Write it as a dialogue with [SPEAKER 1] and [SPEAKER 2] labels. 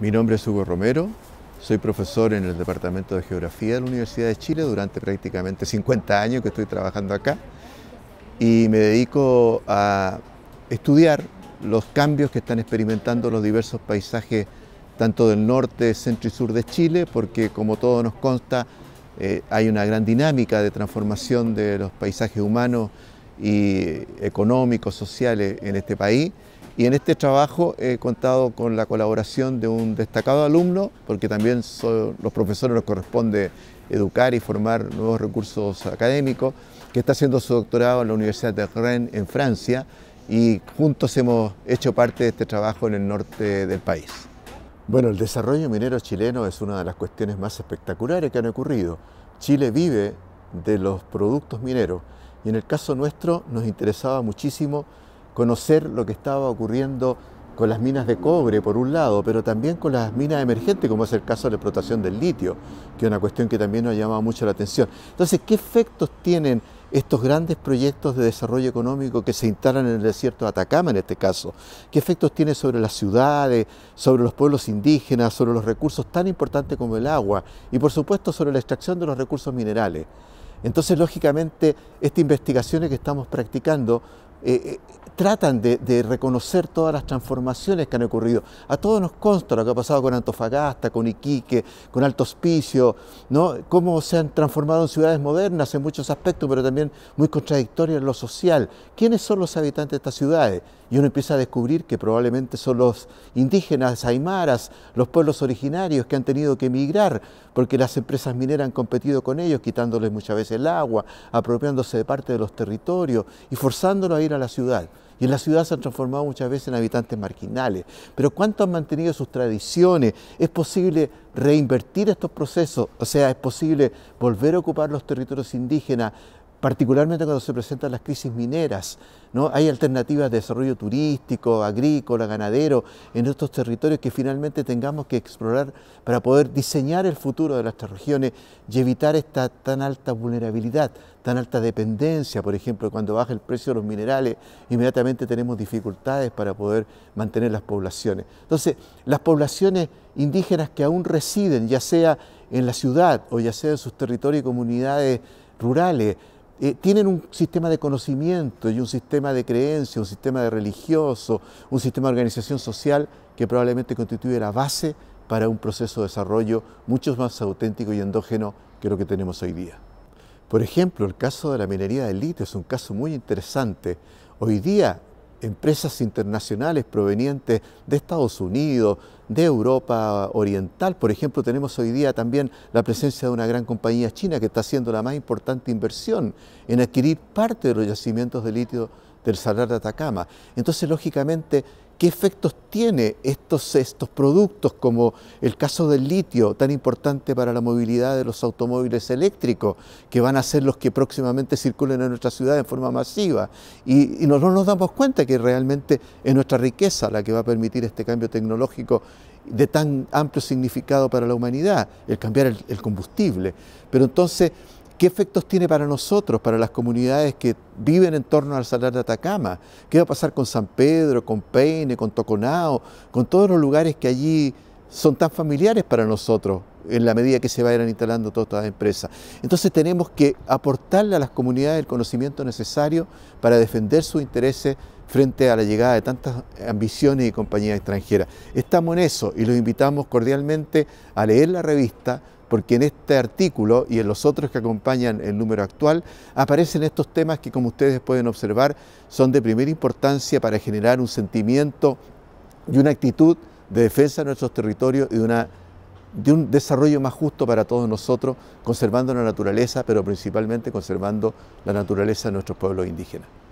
[SPEAKER 1] Mi nombre es Hugo Romero, soy profesor en el Departamento de Geografía de la Universidad de Chile durante prácticamente 50 años que estoy trabajando acá y me dedico a estudiar los cambios que están experimentando los diversos paisajes tanto del norte, centro y sur de Chile, porque como todo nos consta, eh, hay una gran dinámica de transformación de los paisajes humanos y económicos, sociales en este país y en este trabajo he contado con la colaboración de un destacado alumno, porque también son los profesores nos corresponde educar y formar nuevos recursos académicos, que está haciendo su doctorado en la Universidad de Rennes en Francia y juntos hemos hecho parte de este trabajo en el norte del país. Bueno, el desarrollo minero chileno es una de las cuestiones más espectaculares que han ocurrido. Chile vive de los productos mineros y en el caso nuestro nos interesaba muchísimo conocer lo que estaba ocurriendo con las minas de cobre, por un lado, pero también con las minas emergentes, como es el caso de la explotación del litio, que es una cuestión que también nos ha llamado mucho la atención. Entonces, ¿qué efectos tienen estos grandes proyectos de desarrollo económico que se instalan en el desierto de Atacama, en este caso? ¿Qué efectos tiene sobre las ciudades, sobre los pueblos indígenas, sobre los recursos tan importantes como el agua y, por supuesto, sobre la extracción de los recursos minerales? Entonces, lógicamente, estas investigaciones que estamos practicando eh, eh, tratan de, reconocer todas las transformaciones que han ocurrido. A todos nos consta lo que ha pasado con Antofagasta, con Iquique, con Alto Hospicio, ¿no? cómo se han transformado en ciudades modernas en muchos aspectos, pero también muy contradictorias en lo social. ¿Quiénes son los habitantes de estas ciudades? Y uno empieza a descubrir que probablemente son los indígenas, aymaras, los pueblos originarios que han tenido que emigrar, porque las empresas mineras han competido con ellos, quitándoles muchas veces el agua, apropiándose de parte de los territorios y forzándolos a ir a la ciudad. Y en la ciudad se han transformado muchas veces en habitantes marginales. Pero ¿cuánto han mantenido sus tradiciones? ¿Es posible reinvertir estos procesos? O sea, ¿es posible volver a ocupar los territorios indígenas, particularmente cuando se presentan las crisis mineras. ¿no? Hay alternativas de desarrollo turístico, agrícola, ganadero, en estos territorios que finalmente tengamos que explorar para poder diseñar el futuro de nuestras regiones y evitar esta tan alta vulnerabilidad, tan alta dependencia, por ejemplo, cuando baja el precio de los minerales, inmediatamente tenemos dificultades para poder mantener las poblaciones. Entonces, las poblaciones indígenas que aún residen, ya sea en la ciudad o ya sea en sus territorios y comunidades rurales, eh, tienen un sistema de conocimiento y un sistema de creencia, un sistema de religioso, un sistema de organización social que probablemente constituye la base para un proceso de desarrollo mucho más auténtico y endógeno que lo que tenemos hoy día. Por ejemplo, el caso de la minería de litio es un caso muy interesante. Hoy día empresas internacionales provenientes de Estados Unidos, de Europa Oriental. Por ejemplo, tenemos hoy día también la presencia de una gran compañía china que está haciendo la más importante inversión en adquirir parte de los yacimientos de litio del Salar de Atacama. Entonces, lógicamente, qué efectos tiene estos, estos productos, como el caso del litio, tan importante para la movilidad de los automóviles eléctricos, que van a ser los que próximamente circulen en nuestra ciudad en forma masiva. Y, no, nos damos cuenta que realmente es nuestra riqueza la que va a permitir este cambio tecnológico de tan amplio significado para la humanidad, el cambiar el, el combustible. Pero entonces ¿Qué efectos tiene para nosotros, para las comunidades que viven en torno al Salar de Atacama? ¿Qué va a pasar con San Pedro, con Peine, con Toconao, con todos los lugares que allí son tan familiares para nosotros en la medida que se vayan instalando todas estas empresas? Entonces tenemos que aportarle a las comunidades el conocimiento necesario para defender sus intereses frente a la llegada de tantas ambiciones y compañías extranjeras. Estamos en eso y los invitamos cordialmente a leer la revista, porque en este artículo y en los otros que acompañan el número actual aparecen estos temas que, como ustedes pueden observar, son de primera importancia para generar un sentimiento y una actitud de defensa de nuestros territorios y de un desarrollo más justo para todos nosotros, conservando la naturaleza, pero principalmente conservando la naturaleza de nuestros pueblos indígenas.